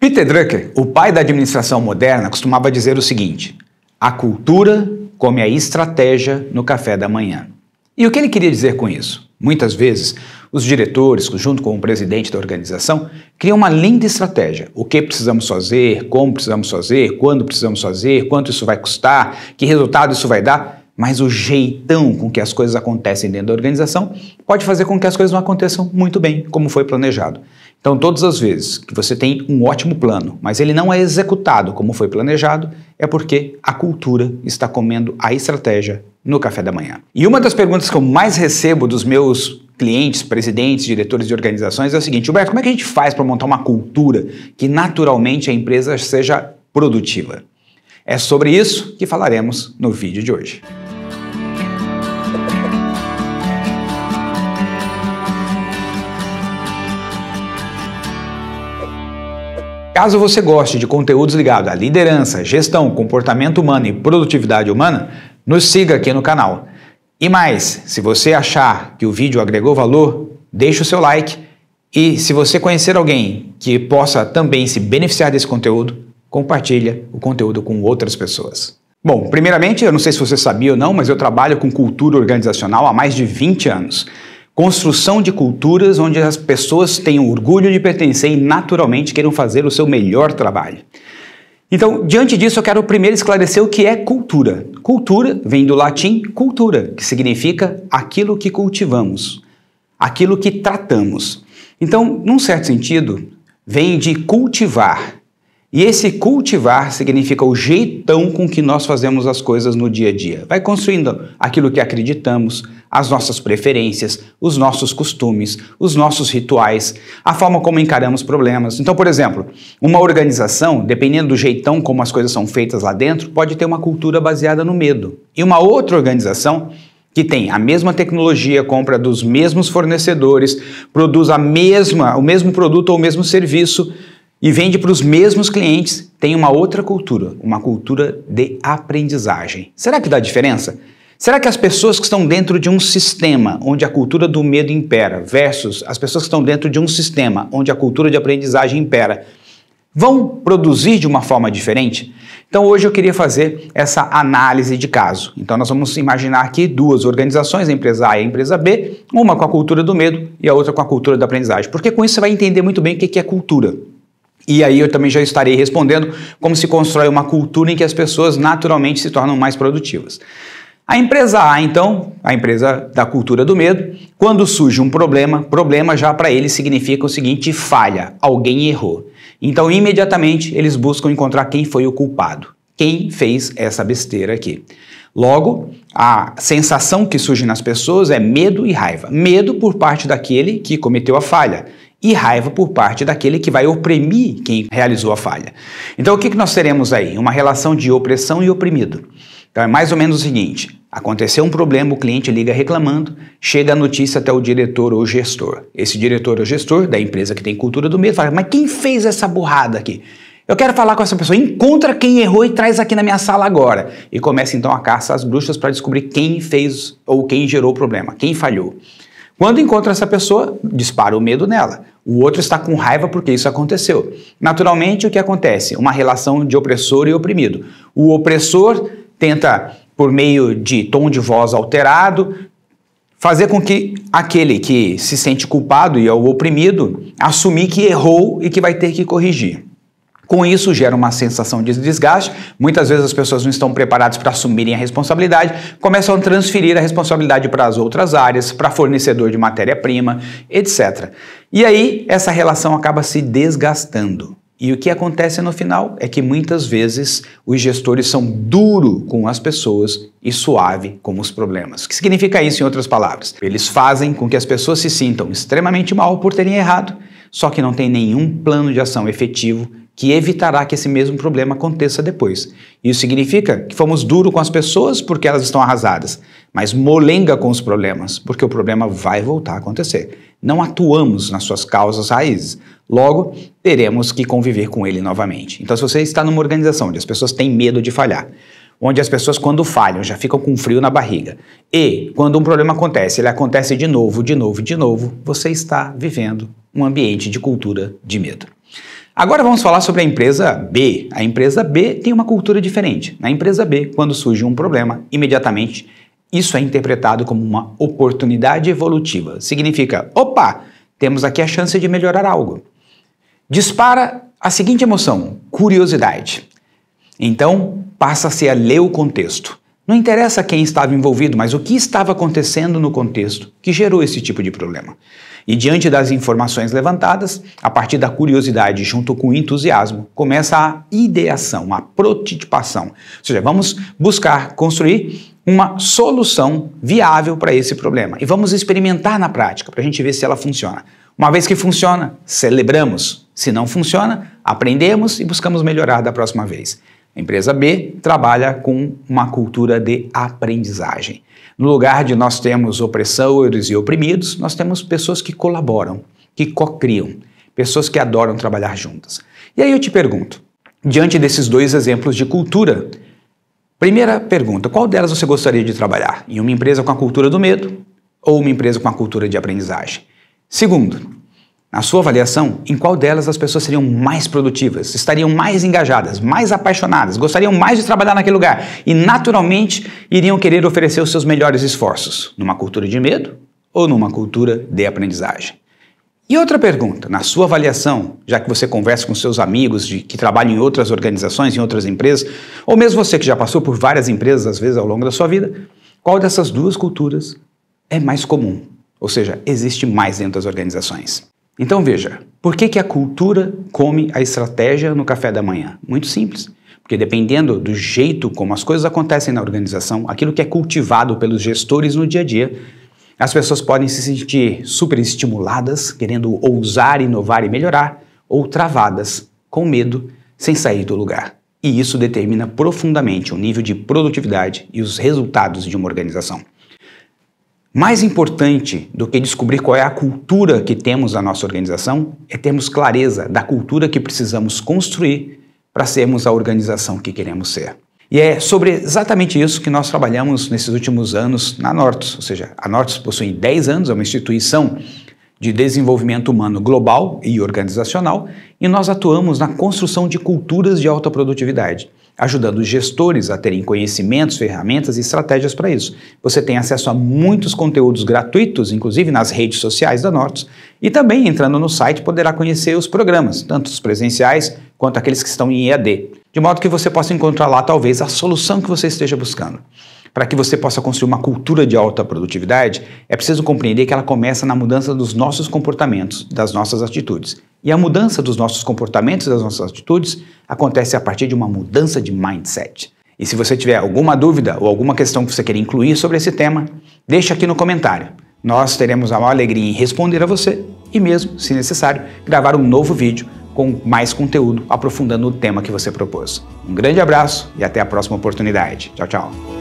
Peter Drucker, o pai da administração moderna, costumava dizer o seguinte: a cultura come a estratégia no café da manhã. E o que ele queria dizer com isso? Muitas vezes, os diretores, junto com o presidente da organização, criam uma linda estratégia. O que precisamos fazer, como precisamos fazer, quando precisamos fazer, quanto isso vai custar, que resultado isso vai dar. Mas o jeitão com que as coisas acontecem dentro da organização pode fazer com que as coisas não aconteçam muito bem, como foi planejado. Então, todas as vezes que você tem um ótimo plano, mas ele não é executado como foi planejado, é porque a cultura está comendo a estratégia no café da manhã. E uma das perguntas que eu mais recebo dos meus clientes, presidentes, diretores de organizações é o seguinte: Gilberto, como é que a gente faz para montar uma cultura que naturalmente a empresa seja produtiva? É sobre isso que falaremos no vídeo de hoje. Caso você goste de conteúdos ligados à liderança, gestão, comportamento humano e produtividade humana, nos siga aqui no canal. E mais, se você achar que o vídeo agregou valor, deixe o seu like e se você conhecer alguém que possa também se beneficiar desse conteúdo, compartilha o conteúdo com outras pessoas. Bom, primeiramente, eu não sei se você sabia ou não, mas eu trabalho com cultura organizacional há mais de 20 anos. Construção de culturas onde as pessoas tenham orgulho de pertencer e naturalmente queiram fazer o seu melhor trabalho. Então, diante disso, eu quero primeiro esclarecer o que é cultura. Cultura vem do latim cultura, que significa aquilo que cultivamos, aquilo que tratamos. Então, num certo sentido, vem de cultivar, e esse cultivar significa o jeitão com que nós fazemos as coisas no dia a dia. Vai construindo aquilo que acreditamos, as nossas preferências, os nossos costumes, os nossos rituais, a forma como encaramos problemas. Então, por exemplo, uma organização, dependendo do jeitão como as coisas são feitas lá dentro, pode ter uma cultura baseada no medo. E uma outra organização que tem a mesma tecnologia, compra dos mesmos fornecedores, produz a mesma, o mesmo produto ou o mesmo serviço, e vende para os mesmos clientes, tem uma outra cultura, uma cultura de aprendizagem. Será que dá diferença? Será que as pessoas que estão dentro de um sistema onde a cultura do medo impera versus as pessoas que estão dentro de um sistema onde a cultura de aprendizagem impera vão produzir de uma forma diferente? Então hoje eu queria fazer essa análise de caso. Então nós vamos imaginar aqui duas organizações, a empresa A e a empresa B, uma com a cultura do medo e a outra com a cultura da aprendizagem, porque com isso você vai entender muito bem o que é cultura. E aí eu também já estarei respondendo como se constrói uma cultura em que as pessoas naturalmente se tornam mais produtivas. A empresa A, então, a empresa da cultura do medo, quando surge um problema, problema já para eles significa o seguinte: falha, alguém errou. Então, imediatamente, eles buscam encontrar quem foi o culpado, quem fez essa besteira aqui. Logo, a sensação que surge nas pessoas é medo e raiva. Medo por parte daquele que cometeu a falha e raiva por parte daquele que vai oprimir quem realizou a falha. Então, o que nós teremos aí? Uma relação de opressão e oprimido. Então, é mais ou menos o seguinte: aconteceu um problema, o cliente liga reclamando, chega a notícia até o diretor ou gestor. Esse diretor ou gestor da empresa que tem cultura do medo fala: Mas quem fez essa burrada aqui? Eu quero falar com essa pessoa. Encontra quem errou e traz aqui na minha sala agora. E começa então a caça às bruxas para descobrir quem fez ou quem gerou o problema, quem falhou. Quando encontra essa pessoa, dispara o medo nela. O outro está com raiva porque isso aconteceu. Naturalmente, o que acontece? Uma relação de opressor e oprimido. O opressor tenta, por meio de tom de voz alterado, fazer com que aquele que se sente culpado e é o oprimido assumir que errou e que vai ter que corrigir. Com isso, gera uma sensação de desgaste. Muitas vezes as pessoas não estão preparadas para assumirem a responsabilidade, começam a transferir a responsabilidade para as outras áreas, para fornecedor de matéria-prima, etc. E aí, essa relação acaba se desgastando. E o que acontece no final é que muitas vezes os gestores são duro com as pessoas e suave com os problemas. O que significa isso em outras palavras? Eles fazem com que as pessoas se sintam extremamente mal por terem errado, só que não tem nenhum plano de ação efetivo que evitará que esse mesmo problema aconteça depois. Isso significa que fomos duros com as pessoas porque elas estão arrasadas, mas molenga com os problemas, porque o problema vai voltar a acontecer. Não atuamos nas suas causas raízes. Logo, teremos que conviver com ele novamente. Então, se você está numa organização onde as pessoas têm medo de falhar, onde as pessoas, quando falham, já ficam com frio na barriga, e quando um problema acontece, ele acontece de novo, de novo, de novo, você está vivendo um ambiente de cultura de medo. Agora vamos falar sobre a empresa B. A empresa B tem uma cultura diferente. Na empresa B, quando surge um problema, imediatamente isso é interpretado como uma oportunidade evolutiva. Significa, opa, temos aqui a chance de melhorar algo. Dispara a seguinte emoção: curiosidade. Então, passa-se a ler o contexto. Não interessa quem estava envolvido, mas o que estava acontecendo no contexto que gerou esse tipo de problema. E diante das informações levantadas, a partir da curiosidade junto com o entusiasmo, começa a ideação, a prototipação. Ou seja, vamos buscar construir uma solução viável para esse problema e vamos experimentar na prática para a gente ver se ela funciona. Uma vez que funciona, celebramos. Se não funciona, aprendemos e buscamos melhorar da próxima vez. A empresa B trabalha com uma cultura de aprendizagem. No lugar de nós temos opressores e oprimidos, nós temos pessoas que colaboram, que co-criam, pessoas que adoram trabalhar juntas. E aí eu te pergunto, diante desses dois exemplos de cultura, primeira pergunta, qual delas você gostaria de trabalhar? Em uma empresa com a cultura do medo ou uma empresa com a cultura de aprendizagem? Segundo, na sua avaliação, em qual delas as pessoas seriam mais produtivas, estariam mais engajadas, mais apaixonadas, gostariam mais de trabalhar naquele lugar e, naturalmente, iriam querer oferecer os seus melhores esforços? Numa cultura de medo ou numa cultura de aprendizagem? E outra pergunta, na sua avaliação, já que você conversa com seus amigos de, que trabalham em outras organizações, em outras empresas, ou mesmo você que já passou por várias empresas às vezes ao longo da sua vida, qual dessas duas culturas é mais comum? Ou seja, existe mais dentro das organizações? Então veja, por que, que a cultura come a estratégia no café da manhã? Muito simples. Porque dependendo do jeito como as coisas acontecem na organização, aquilo que é cultivado pelos gestores no dia a dia, as pessoas podem se sentir super estimuladas, querendo ousar, inovar e melhorar, ou travadas, com medo, sem sair do lugar. E isso determina profundamente o nível de produtividade e os resultados de uma organização. Mais importante do que descobrir qual é a cultura que temos na nossa organização é termos clareza da cultura que precisamos construir para sermos a organização que queremos ser. E é sobre exatamente isso que nós trabalhamos nesses últimos anos na Nortus, ou seja, a Nortus possui 10 anos, é uma instituição de desenvolvimento humano global e organizacional, e nós atuamos na construção de culturas de alta produtividade ajudando os gestores a terem conhecimentos, ferramentas e estratégias para isso. Você tem acesso a muitos conteúdos gratuitos, inclusive nas redes sociais da Nortes, e também entrando no site poderá conhecer os programas, tanto os presenciais quanto aqueles que estão em EAD, de modo que você possa encontrar lá talvez a solução que você esteja buscando. Para que você possa construir uma cultura de alta produtividade, é preciso compreender que ela começa na mudança dos nossos comportamentos, das nossas atitudes. E a mudança dos nossos comportamentos e das nossas atitudes acontece a partir de uma mudança de mindset. E se você tiver alguma dúvida ou alguma questão que você queira incluir sobre esse tema, deixa aqui no comentário. Nós teremos a maior alegria em responder a você e mesmo, se necessário, gravar um novo vídeo com mais conteúdo aprofundando o tema que você propôs. Um grande abraço e até a próxima oportunidade. Tchau, tchau.